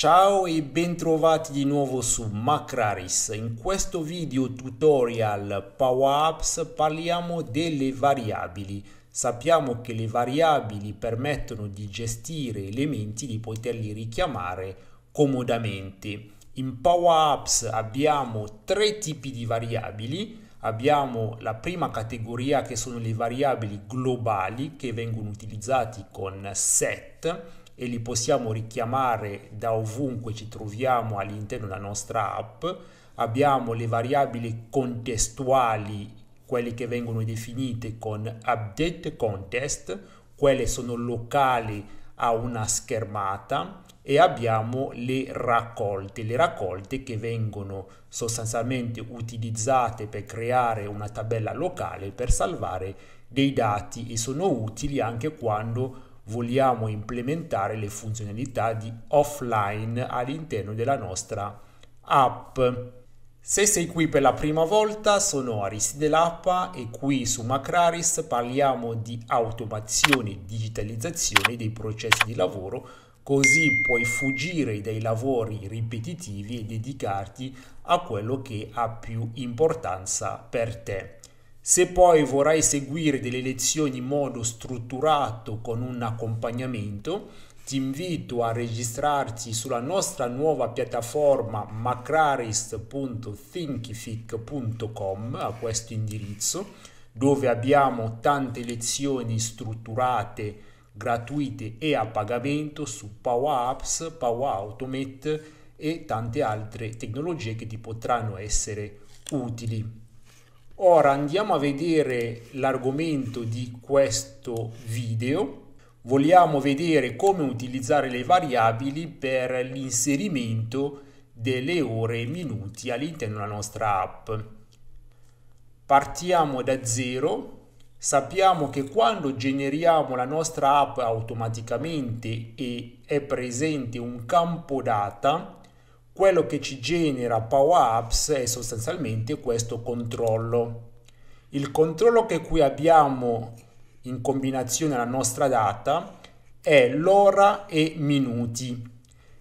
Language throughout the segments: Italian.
Ciao e bentrovati di nuovo su Macraris. In questo video tutorial Power Apps parliamo delle variabili. Sappiamo che le variabili permettono di gestire elementi, e di poterli richiamare comodamente. In Power Apps abbiamo tre tipi di variabili. Abbiamo la prima categoria che sono le variabili globali che vengono utilizzate con set e li possiamo richiamare da ovunque ci troviamo all'interno della nostra app. Abbiamo le variabili contestuali, quelle che vengono definite con update contest, quelle sono locali a una schermata e abbiamo le raccolte, le raccolte che vengono sostanzialmente utilizzate per creare una tabella locale per salvare dei dati e sono utili anche quando vogliamo implementare le funzionalità di offline all'interno della nostra app. Se sei qui per la prima volta sono Aristide Lappa e qui su Macraris parliamo di automazione e digitalizzazione dei processi di lavoro così puoi fuggire dai lavori ripetitivi e dedicarti a quello che ha più importanza per te. Se poi vorrai seguire delle lezioni in modo strutturato con un accompagnamento, ti invito a registrarti sulla nostra nuova piattaforma macraris.thinkific.com a questo indirizzo, dove abbiamo tante lezioni strutturate, gratuite e a pagamento su Power Apps, Power Automate e tante altre tecnologie che ti potranno essere utili. Ora andiamo a vedere l'argomento di questo video. Vogliamo vedere come utilizzare le variabili per l'inserimento delle ore e minuti all'interno della nostra app. Partiamo da zero. Sappiamo che quando generiamo la nostra app automaticamente e è presente un campo data, quello che ci genera Power Apps è sostanzialmente questo controllo. Il controllo che qui abbiamo in combinazione alla nostra data è l'ora e minuti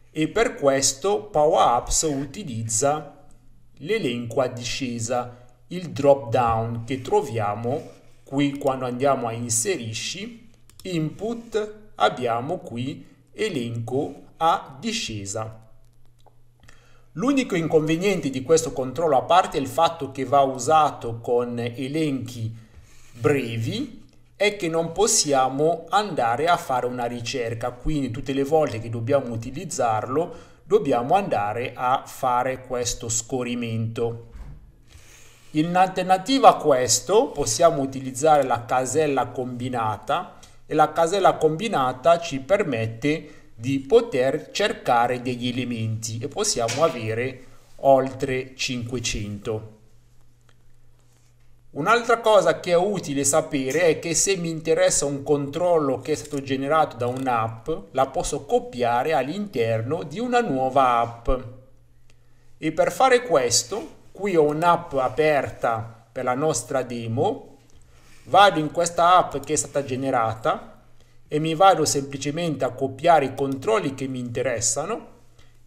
e per questo Power Apps utilizza l'elenco a discesa, il drop down che troviamo qui quando andiamo a inserisci input abbiamo qui elenco a discesa. L'unico inconveniente di questo controllo a parte il fatto che va usato con elenchi brevi è che non possiamo andare a fare una ricerca, quindi tutte le volte che dobbiamo utilizzarlo dobbiamo andare a fare questo scorrimento. In alternativa a questo possiamo utilizzare la casella combinata e la casella combinata ci permette di poter cercare degli elementi e possiamo avere oltre 500. Un'altra cosa che è utile sapere è che se mi interessa un controllo che è stato generato da un'app, la posso copiare all'interno di una nuova app. E per fare questo, qui ho un'app aperta per la nostra demo, vado in questa app che è stata generata, e mi vado semplicemente a copiare i controlli che mi interessano.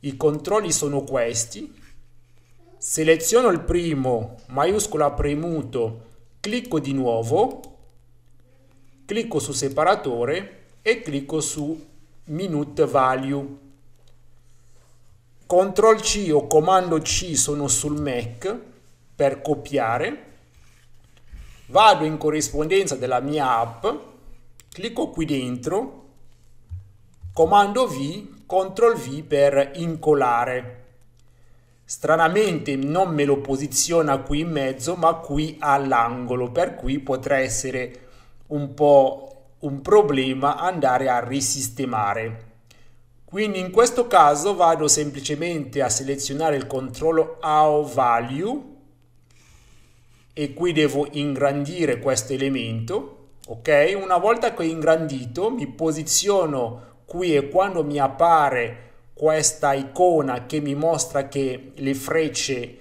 I controlli sono questi. Seleziono il primo, maiuscola premuto, clicco di nuovo, clicco su separatore e clicco su minute value. Ctrl C o comando C sono sul Mac per copiare. Vado in corrispondenza della mia app Clicco qui dentro, comando V, CTRL V per incolare. Stranamente non me lo posiziona qui in mezzo, ma qui all'angolo, per cui potrà essere un po' un problema andare a risistemare. Quindi in questo caso vado semplicemente a selezionare il controllo AO Value e qui devo ingrandire questo elemento ok? Una volta che ho ingrandito mi posiziono qui e quando mi appare questa icona che mi mostra che le frecce,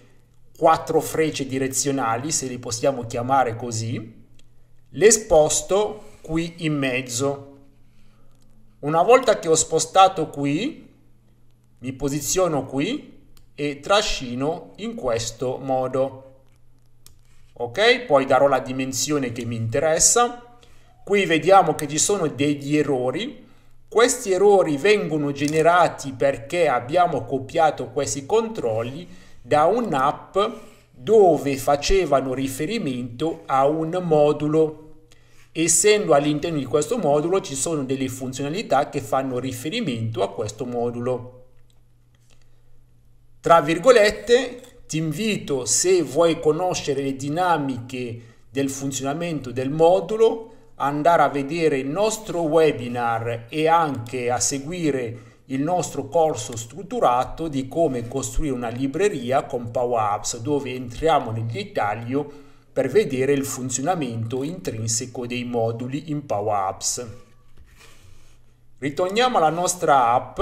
quattro frecce direzionali, se li possiamo chiamare così, le sposto qui in mezzo. Una volta che ho spostato qui, mi posiziono qui e trascino in questo modo. Ok, poi darò la dimensione che mi interessa. Qui vediamo che ci sono degli errori. Questi errori vengono generati perché abbiamo copiato questi controlli da un'app dove facevano riferimento a un modulo. Essendo all'interno di questo modulo ci sono delle funzionalità che fanno riferimento a questo modulo. Tra virgolette, ti invito se vuoi conoscere le dinamiche del funzionamento del modulo andare a vedere il nostro webinar e anche a seguire il nostro corso strutturato di come costruire una libreria con Power Apps, dove entriamo nel dettaglio per vedere il funzionamento intrinseco dei moduli in Power Apps. Ritorniamo alla nostra app.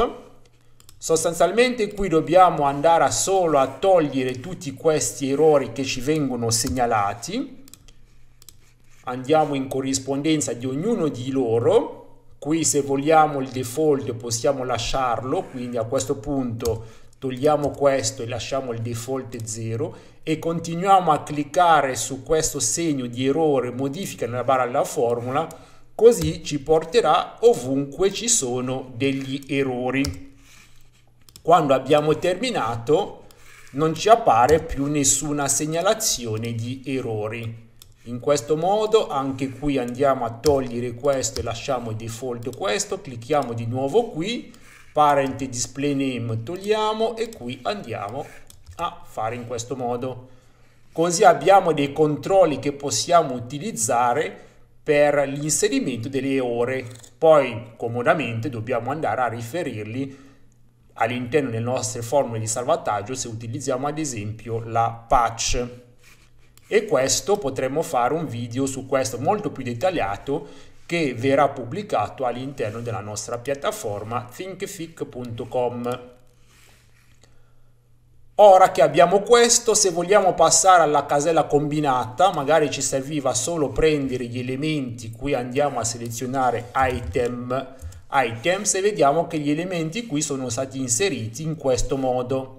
Sostanzialmente qui dobbiamo andare solo a togliere tutti questi errori che ci vengono segnalati andiamo in corrispondenza di ognuno di loro qui se vogliamo il default possiamo lasciarlo quindi a questo punto togliamo questo e lasciamo il default 0 e continuiamo a cliccare su questo segno di errore modifica nella barra della formula così ci porterà ovunque ci sono degli errori quando abbiamo terminato non ci appare più nessuna segnalazione di errori in questo modo anche qui andiamo a togliere questo e lasciamo default questo clicchiamo di nuovo qui parent display name togliamo e qui andiamo a fare in questo modo così abbiamo dei controlli che possiamo utilizzare per l'inserimento delle ore poi comodamente dobbiamo andare a riferirli all'interno delle nostre formule di salvataggio se utilizziamo ad esempio la patch e questo potremmo fare un video su questo molto più dettagliato che verrà pubblicato all'interno della nostra piattaforma thinkfic.com. Ora che abbiamo questo, se vogliamo passare alla casella combinata, magari ci serviva solo prendere gli elementi, qui andiamo a selezionare item, items e vediamo che gli elementi qui sono stati inseriti in questo modo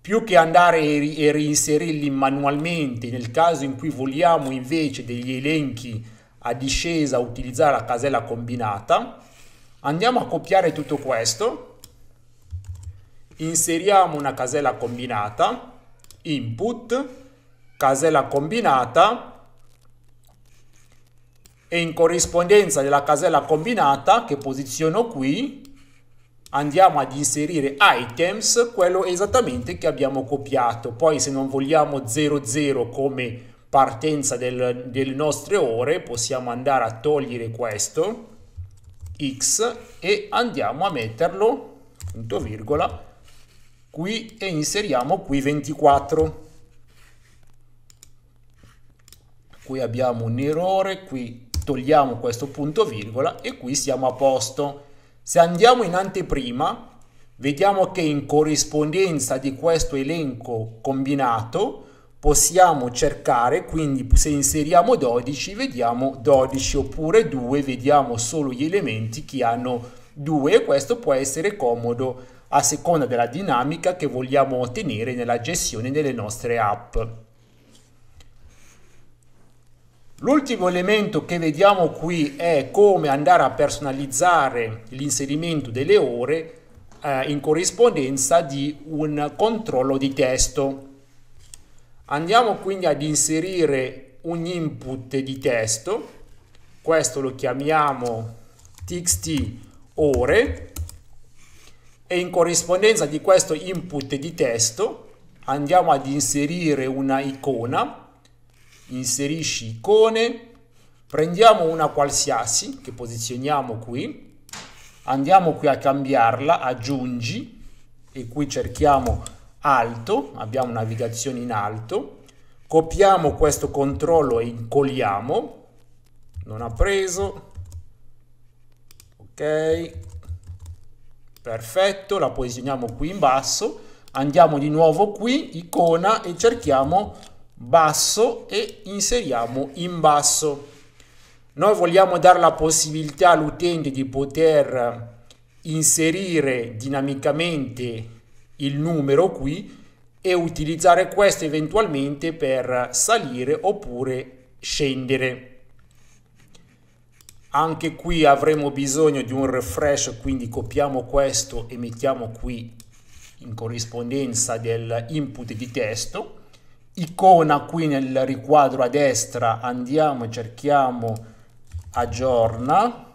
più che andare e reinserirli manualmente nel caso in cui vogliamo invece degli elenchi a discesa utilizzare la casella combinata andiamo a copiare tutto questo inseriamo una casella combinata input casella combinata e in corrispondenza della casella combinata che posiziono qui andiamo ad inserire items, quello esattamente che abbiamo copiato. Poi se non vogliamo 00 come partenza del, delle nostre ore, possiamo andare a togliere questo, x, e andiamo a metterlo, punto virgola, qui e inseriamo qui 24. Qui abbiamo un errore, qui togliamo questo punto virgola e qui siamo a posto se andiamo in anteprima, vediamo che in corrispondenza di questo elenco combinato possiamo cercare, quindi se inseriamo 12 vediamo 12 oppure 2, vediamo solo gli elementi che hanno 2 e questo può essere comodo a seconda della dinamica che vogliamo ottenere nella gestione delle nostre app. L'ultimo elemento che vediamo qui è come andare a personalizzare l'inserimento delle ore eh, in corrispondenza di un controllo di testo. Andiamo quindi ad inserire un input di testo, questo lo chiamiamo txt ore e in corrispondenza di questo input di testo andiamo ad inserire una icona inserisci icone, prendiamo una qualsiasi che posizioniamo qui, andiamo qui a cambiarla, aggiungi e qui cerchiamo alto, abbiamo navigazione in alto, copiamo questo controllo e incolliamo, non ha preso, ok, perfetto, la posizioniamo qui in basso, andiamo di nuovo qui, icona e cerchiamo basso e inseriamo in basso. Noi vogliamo dare la possibilità all'utente di poter inserire dinamicamente il numero qui e utilizzare questo eventualmente per salire oppure scendere. Anche qui avremo bisogno di un refresh, quindi copiamo questo e mettiamo qui in corrispondenza del input di testo icona qui nel riquadro a destra andiamo e cerchiamo aggiorna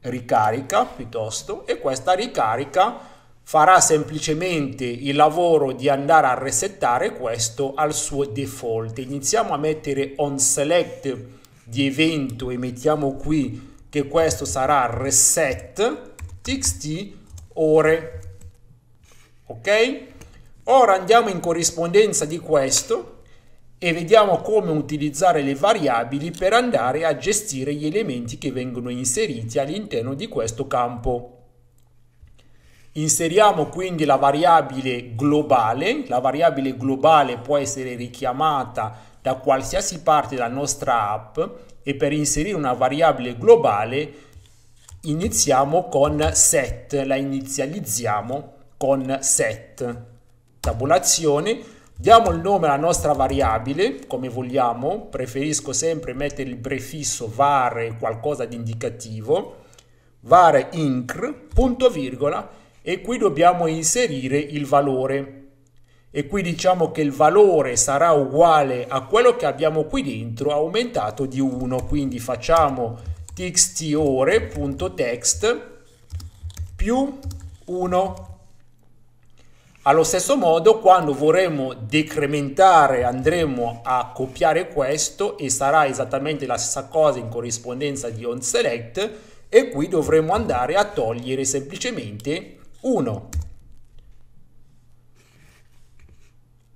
ricarica piuttosto e questa ricarica farà semplicemente il lavoro di andare a resettare questo al suo default iniziamo a mettere on select di evento e mettiamo qui che questo sarà reset txt ore ok Ora andiamo in corrispondenza di questo e vediamo come utilizzare le variabili per andare a gestire gli elementi che vengono inseriti all'interno di questo campo. Inseriamo quindi la variabile globale, la variabile globale può essere richiamata da qualsiasi parte della nostra app e per inserire una variabile globale iniziamo con set, la inizializziamo con set tabulazione, diamo il nome alla nostra variabile come vogliamo, preferisco sempre mettere il prefisso var qualcosa di indicativo, var incr, punto virgola, e qui dobbiamo inserire il valore. E qui diciamo che il valore sarà uguale a quello che abbiamo qui dentro aumentato di 1, quindi facciamo txt ore.text più 1 allo stesso modo, quando vorremmo decrementare, andremo a copiare questo e sarà esattamente la stessa cosa in corrispondenza di onSelect e qui dovremo andare a togliere semplicemente 1.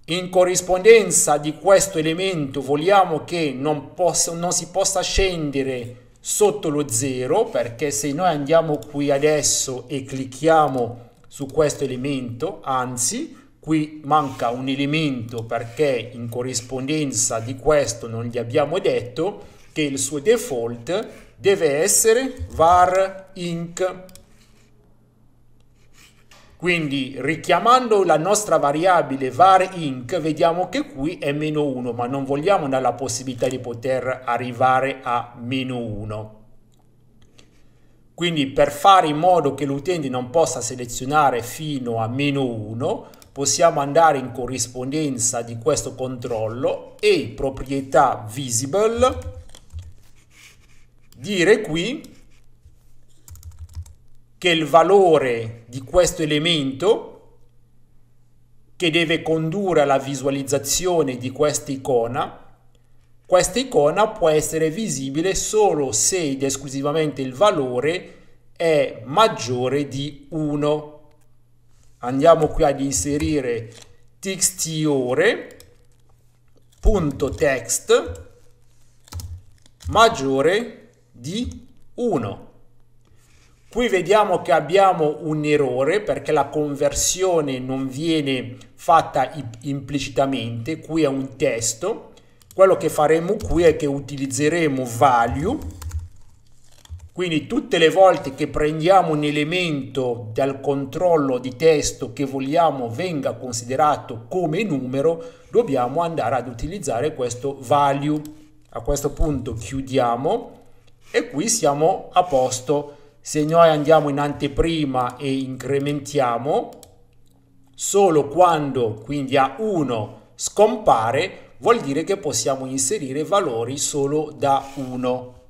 In corrispondenza di questo elemento vogliamo che non, possa, non si possa scendere sotto lo 0 perché se noi andiamo qui adesso e clicchiamo su questo elemento, anzi qui manca un elemento perché in corrispondenza di questo non gli abbiamo detto che il suo default deve essere var inc. Quindi richiamando la nostra variabile var inc vediamo che qui è meno 1 ma non vogliamo dare la possibilità di poter arrivare a meno 1. Quindi per fare in modo che l'utente non possa selezionare fino a meno 1, possiamo andare in corrispondenza di questo controllo e proprietà visible, dire qui che il valore di questo elemento che deve condurre alla visualizzazione di questa icona questa icona può essere visibile solo se ed esclusivamente il valore è maggiore di 1. Andiamo qui ad inserire txtore.text maggiore di 1. Qui vediamo che abbiamo un errore perché la conversione non viene fatta implicitamente, qui è un testo quello che faremo qui è che utilizzeremo value quindi tutte le volte che prendiamo un elemento dal controllo di testo che vogliamo venga considerato come numero, dobbiamo andare ad utilizzare questo value. A questo punto chiudiamo e qui siamo a posto. Se noi andiamo in anteprima e incrementiamo, solo quando quindi a 1 scompare vuol dire che possiamo inserire valori solo da 1.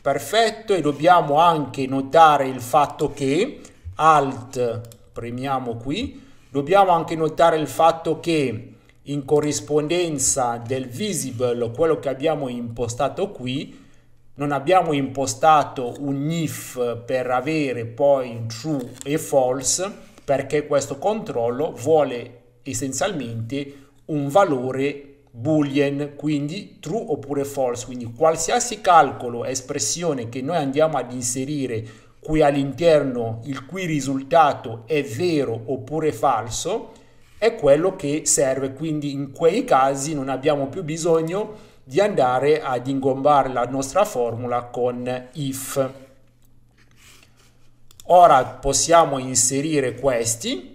Perfetto, e dobbiamo anche notare il fatto che alt premiamo qui, dobbiamo anche notare il fatto che in corrispondenza del visible, quello che abbiamo impostato qui, non abbiamo impostato un if per avere poi true e false perché questo controllo vuole essenzialmente un valore boolean, quindi true oppure false, quindi qualsiasi calcolo, espressione che noi andiamo ad inserire qui all'interno, il cui risultato è vero oppure falso, è quello che serve, quindi in quei casi non abbiamo più bisogno di andare ad ingombare la nostra formula con if. Ora possiamo inserire questi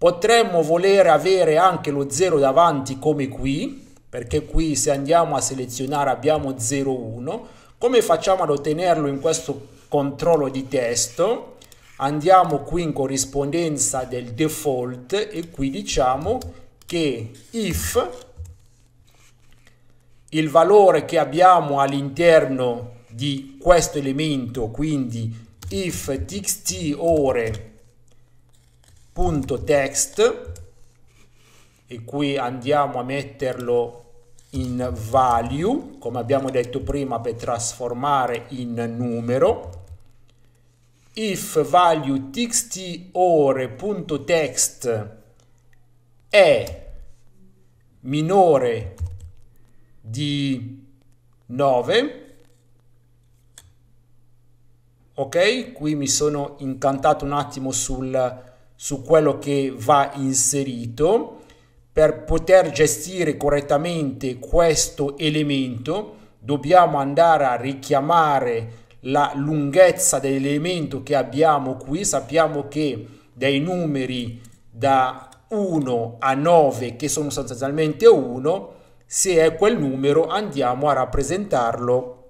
Potremmo volere avere anche lo 0 davanti come qui, perché qui se andiamo a selezionare abbiamo 0,1. Come facciamo ad ottenerlo in questo controllo di testo? Andiamo qui in corrispondenza del default e qui diciamo che if il valore che abbiamo all'interno di questo elemento, quindi if txt ore text e qui andiamo a metterlo in value come abbiamo detto prima per trasformare in numero if value txt ore.text è minore di 9 ok qui mi sono incantato un attimo sul su quello che va inserito per poter gestire correttamente questo elemento dobbiamo andare a richiamare la lunghezza dell'elemento che abbiamo qui sappiamo che dai numeri da 1 a 9 che sono sostanzialmente 1 se è quel numero andiamo a rappresentarlo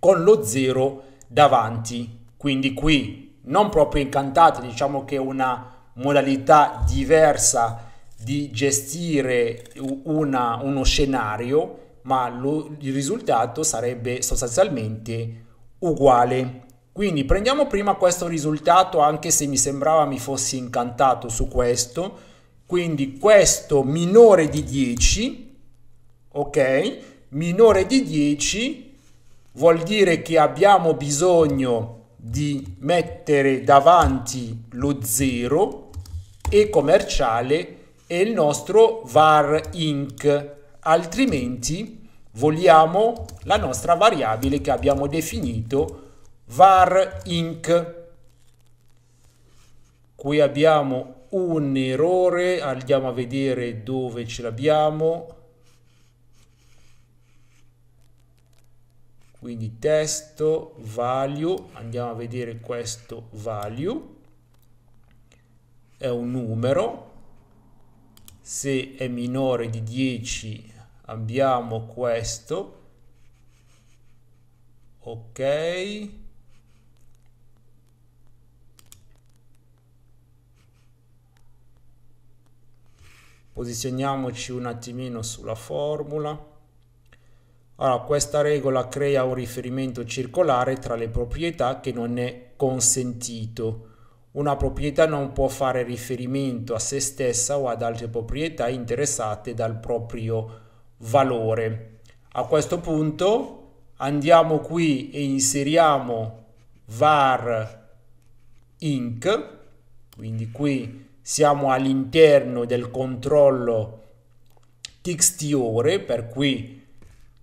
con lo 0 davanti quindi qui non proprio incantato diciamo che è una modalità diversa di gestire una, uno scenario, ma lo, il risultato sarebbe sostanzialmente uguale. Quindi prendiamo prima questo risultato, anche se mi sembrava mi fossi incantato su questo. Quindi questo minore di 10, ok? Minore di 10 vuol dire che abbiamo bisogno di mettere davanti lo 0 e commerciale e il nostro var inc, altrimenti vogliamo la nostra variabile che abbiamo definito var inc. Qui abbiamo un errore, andiamo a vedere dove ce l'abbiamo. Quindi testo, value, andiamo a vedere questo value è un numero, se è minore di 10 abbiamo questo, ok, posizioniamoci un attimino sulla formula. Allora, questa regola crea un riferimento circolare tra le proprietà che non è consentito una proprietà non può fare riferimento a se stessa o ad altre proprietà interessate dal proprio valore. A questo punto andiamo qui e inseriamo var inc, quindi qui siamo all'interno del controllo txt per cui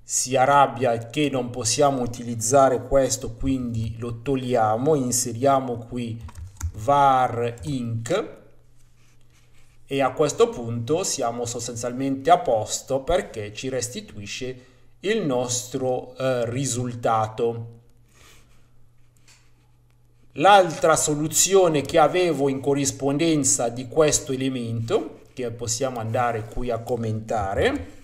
si arrabbia che non possiamo utilizzare questo, quindi lo togliamo, inseriamo qui var inc e a questo punto siamo sostanzialmente a posto perché ci restituisce il nostro eh, risultato. L'altra soluzione che avevo in corrispondenza di questo elemento, che possiamo andare qui a commentare,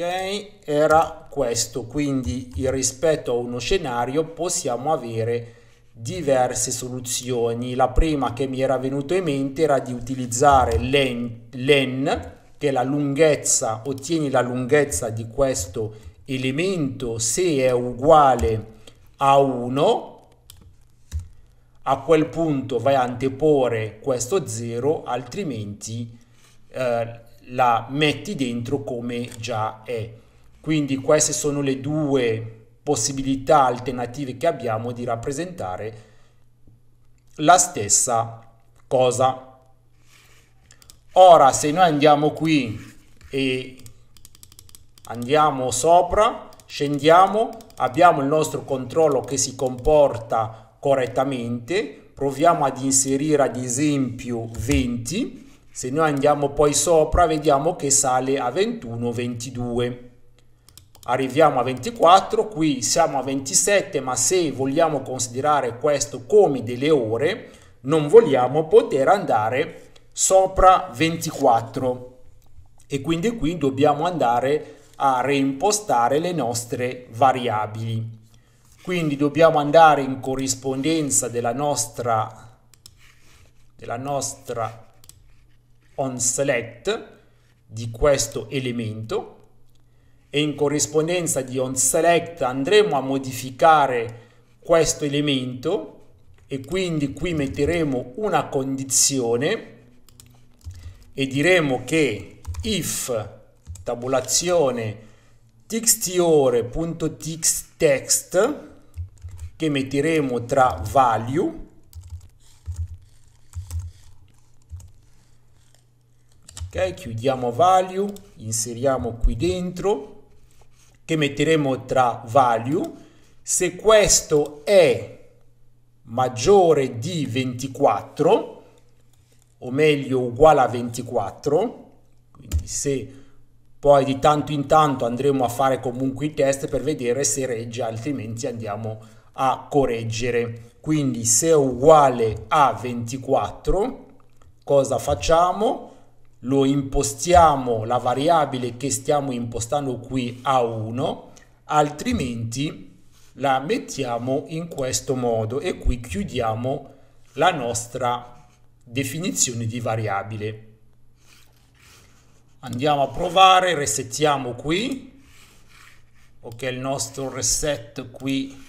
ok era questo quindi rispetto a uno scenario possiamo avere diverse soluzioni la prima che mi era venuto in mente era di utilizzare len, len che è la lunghezza ottieni la lunghezza di questo elemento se è uguale a 1 a quel punto vai a anteporre questo 0 altrimenti eh, la metti dentro come già è. Quindi queste sono le due possibilità alternative che abbiamo di rappresentare la stessa cosa. Ora se noi andiamo qui e andiamo sopra, scendiamo, abbiamo il nostro controllo che si comporta correttamente, proviamo ad inserire ad esempio 20, se noi andiamo poi sopra vediamo che sale a 21, 22. Arriviamo a 24, qui siamo a 27, ma se vogliamo considerare questo come delle ore, non vogliamo poter andare sopra 24 e quindi qui dobbiamo andare a reimpostare le nostre variabili. Quindi dobbiamo andare in corrispondenza della nostra, della nostra onSelect di questo elemento e in corrispondenza di onSelect andremo a modificare questo elemento e quindi qui metteremo una condizione e diremo che if tabulazione txtore.txt che metteremo tra value ok chiudiamo value inseriamo qui dentro che metteremo tra value se questo è maggiore di 24 o meglio uguale a 24 quindi se poi di tanto in tanto andremo a fare comunque i test per vedere se regge altrimenti andiamo a correggere quindi se è uguale a 24 cosa facciamo lo impostiamo la variabile che stiamo impostando qui a 1 altrimenti la mettiamo in questo modo e qui chiudiamo la nostra definizione di variabile andiamo a provare resettiamo qui ok il nostro reset qui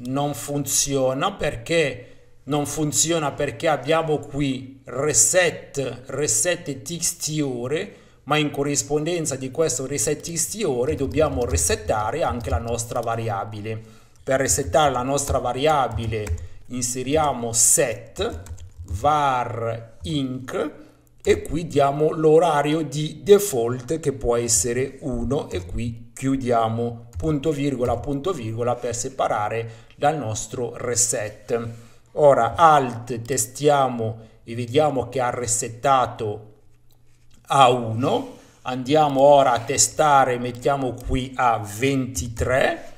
non funziona perché non funziona perché abbiamo qui reset, reset txt ore, ma in corrispondenza di questo reset txt ore dobbiamo resettare anche la nostra variabile. Per resettare la nostra variabile inseriamo set var inc e qui diamo l'orario di default che può essere 1 e qui chiudiamo punto virgola punto virgola per separare dal nostro reset. Ora alt testiamo e vediamo che ha resettato a 1. Andiamo ora a testare, mettiamo qui a 23.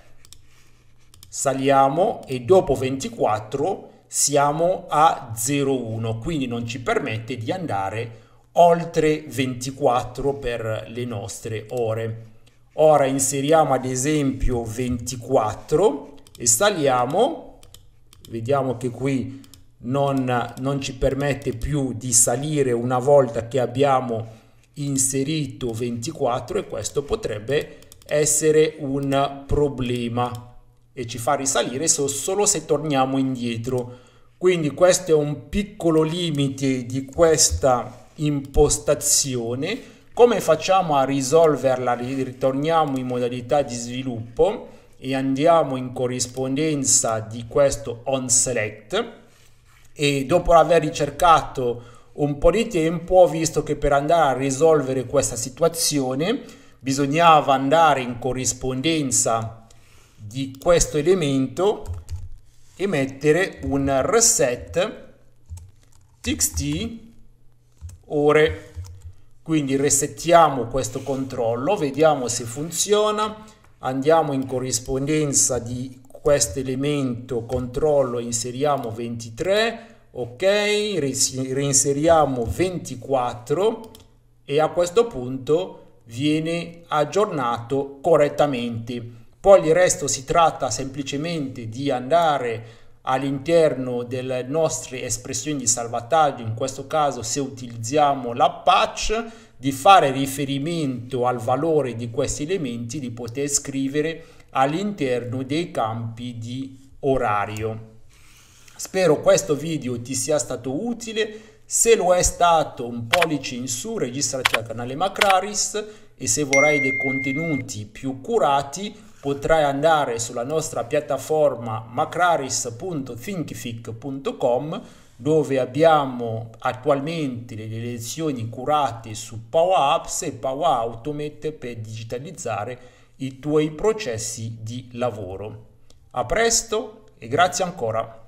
Saliamo e dopo 24 siamo a 0,1, quindi non ci permette di andare oltre 24 per le nostre ore. Ora inseriamo ad esempio 24 e saliamo vediamo che qui non, non ci permette più di salire una volta che abbiamo inserito 24 e questo potrebbe essere un problema e ci fa risalire solo se torniamo indietro quindi questo è un piccolo limite di questa impostazione come facciamo a risolverla ritorniamo in modalità di sviluppo e andiamo in corrispondenza di questo on select e dopo aver ricercato un po' di tempo ho visto che per andare a risolvere questa situazione bisognava andare in corrispondenza di questo elemento e mettere un reset txt ore quindi resettiamo questo controllo vediamo se funziona andiamo in corrispondenza di questo elemento controllo inseriamo 23 ok reinseriamo 24 e a questo punto viene aggiornato correttamente poi il resto si tratta semplicemente di andare all'interno delle nostre espressioni di salvataggio in questo caso se utilizziamo la patch di fare riferimento al valore di questi elementi li poter scrivere all'interno dei campi di orario. Spero questo video ti sia stato utile, se lo è stato un pollice in su, registrati al canale Macraris e se vorrai dei contenuti più curati potrai andare sulla nostra piattaforma macraris.thinkfic.com dove abbiamo attualmente le lezioni curate su Power Apps e Power Automate per digitalizzare i tuoi processi di lavoro. A presto e grazie ancora!